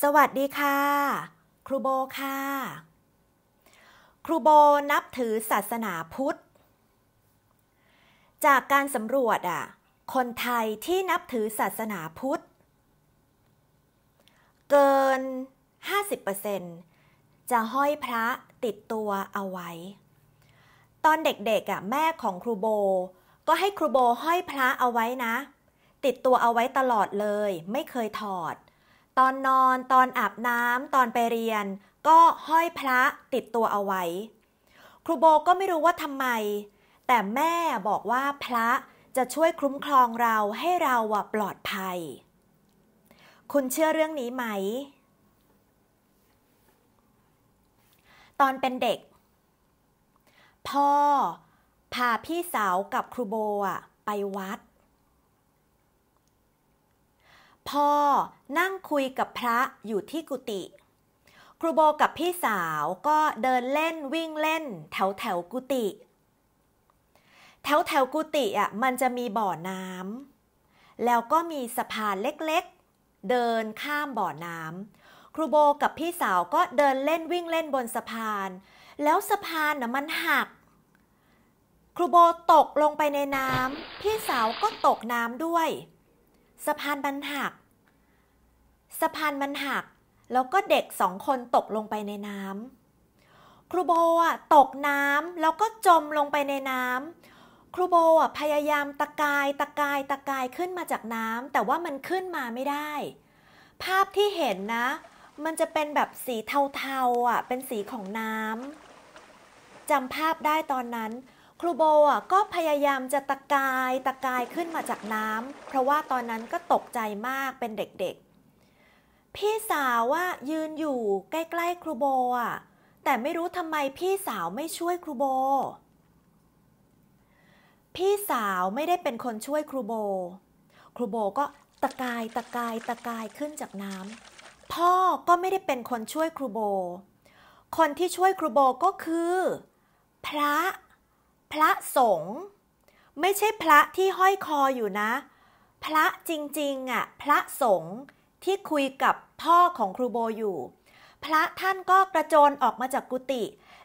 สวัสดีค่ะ ครูโบค่ะ ครูโบนับถือศาสนาพุทธ จากการสำรวจอ่ะ คนไทยที่นับถือศาสนาพุทธ เกิน 50%จะห้อยพระติดตัวเอาไว้ ตอนเด็กๆอ่ะแม่ของครูโบก็ให้ครูโบห้อยพระเอาไว้นะ ติดตัวเอาไว้ตลอดเลย ไม่เคยถอดตอนนอนตอนอาบน้ำตอนไปเรียน ก็ห้อยพระติดตัวเอาไว้ ครูโบก็ไม่รู้ว่าทำไม แต่แม่บอกว่าพระจะช่วยคุ้มครองเราให้เราปลอดภัย คุณเชื่อเรื่องนี้ไหม ตอนเป็นเด็ก พ่อพาพี่สาวกับครูโบอะไปวัดพ่อนั่งคุยกับพระอยู่ที่กุฏิครูโบกับพี่สาวก็เดินเล่นวิ่งเล่นแถวแถวกุฏิแถวแถวกุฏิอ่ะมันจะมีบ่อน้ำแล้วก็มีสะพานเล็กๆ เดินข้ามบ่อน้ำครูโบกับพี่สาวก็เดินเล่นวิ่งเล่นบนสะพาน แล้วสะพานน่ะมันหักครูโบตกลงไปในน้ำพี่สาวก็ตกน้ำด้วย สะพานมันหักสะพานมันหัก แล้วก็เด็กสองคนตกลงไปในน้ำครูโบอ่ะตกน้ำแล้วก็จมลงไปในน้ำครูโบอ่ะพยายามตะกาย ตะกาย ตะกายขึ้นมาจากน้ำแต่ว่ามันขึ้นมาไม่ได้ ภาพที่เห็นนะ มันจะเป็นแบบสีเทาๆอ่ะ เป็นสีของน้ำจำภาพได้ตอนนั้น ครูโบอ่ะก็พยายามจะตะกาย ตะกายขึ้นมาจากน้ำเพราะว่าตอนนั้นก็ตกใจมาก เป็นเด็ก ๆพี่สาวว่ายืนอยู่ใกล้ๆครูโบอ่ะแต่ไม่รู้ทำไมพี่สาวไม่ช่วยครูโบ พี่สาวไม่ได้เป็นคนช่วยครูโบ ครูโบก็ตะกายตะกายตะกายขึ้นจากน้ำพ่อก็ไม่ได้เป็นคนช่วยครูโบ คนที่ช่วยครูโบก็คือพระพระสงฆ์ไม่ใช่พระที่ห้อยคออยู่นะ พระจริงๆอ่ะพระสงฆ์ที่คุยกับพ่อของครูโบอยู่ พระท่านก็กระโจนออกมาจากกุฏิ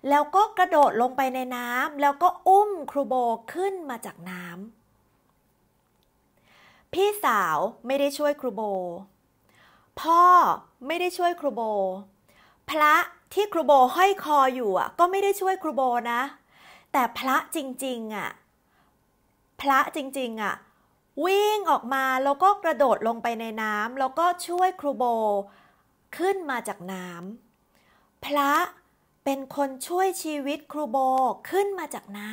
แล้วก็กระโดดลงไปในน้ำแล้วก็อุ้มครูโบขึ้นมาจากน้ำ พี่สาวไม่ได้ช่วยครูโบ พ่อไม่ได้ช่วยครูโบ พระที่ครูโบห้อยคออยู่อ่ะ ก็ไม่ได้ช่วยครูโบนะ แต่พระจริง ๆอ่ะ พระจริง ๆอ่ะวิ่งออกมาแล้วก็กระโดดลงไปในน้ำแล้วก็ช่วยครูโบขึ้นมาจากน้ำพระเป็นคนช่วยชีวิตครูโบขึ้นมาจากน้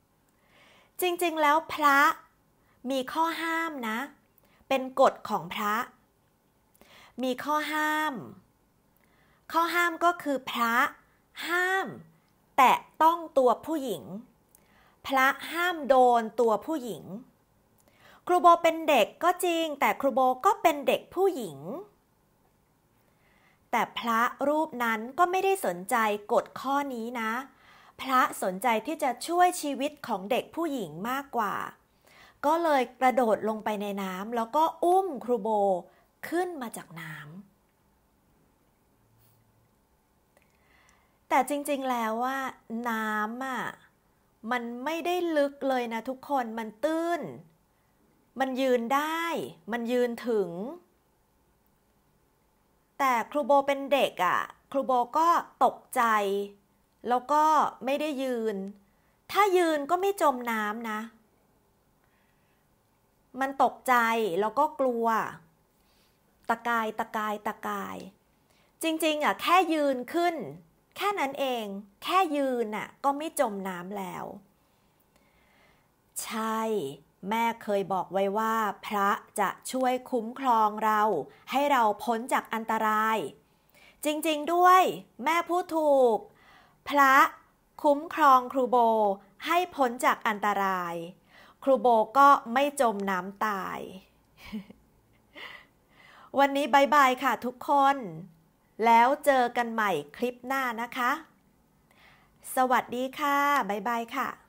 ำจริงๆแล้วพระมีข้อห้ามนะ เป็นกฎของพระ มีข้อห้าม ข้อห้ามก็คือพระห้าม แตะต้องตัวผู้หญิงพระห้ามโดนตัวผู้หญิง ครูโบเป็นเด็กก็จริง แต่ครูโบก็เป็นเด็กผู้หญิง แต่พระรูปนั้นก็ไม่ได้สนใจกฎข้อนี้นะ พระสนใจที่จะช่วยชีวิตของเด็กผู้หญิงมากกว่า ก็เลยกระโดดลงไปในน้ำแล้วก็อุ้มครูโบขึ้นมาจากน้ำ แต่จริงๆแล้วว่า น้ำอ่ะมันไม่ได้ลึกเลยนะ ทุกคน มันตื้น มันยืนได้ มันยืนถึง แต่ครูโบเป็นเด็กอะ่ะ ครูโบก็ตกใจ แล้วก็ไม่ได้ยืน ถ้ายืนก็ไม่จมน้ำนะ มันตกใจ แล้วก็กลัว ตะกายตะกายตะกาย จริงๆอะ่ะแค่ยืนขึ้นแค่นั้นเอง แค่ยืนน่ะ ก็ไม่จมน้ำแล้ว ใช่ แม่เคยบอกไว้ว่า พระจะช่วยคุ้มครองเรา ให้เราพ้นจากอันตราย จริงๆด้วย แม่พูดถูก พระ คุ้มครองครูโบให้พ้นจากอันตราย ครูโบก็ไม่จมน้ำตาย วันนี้บายบายค่ะทุกคนแล้วเจอกันใหม่คลิปหน้านะคะ สวัสดีค่ะ บ๊ายบายค่ะ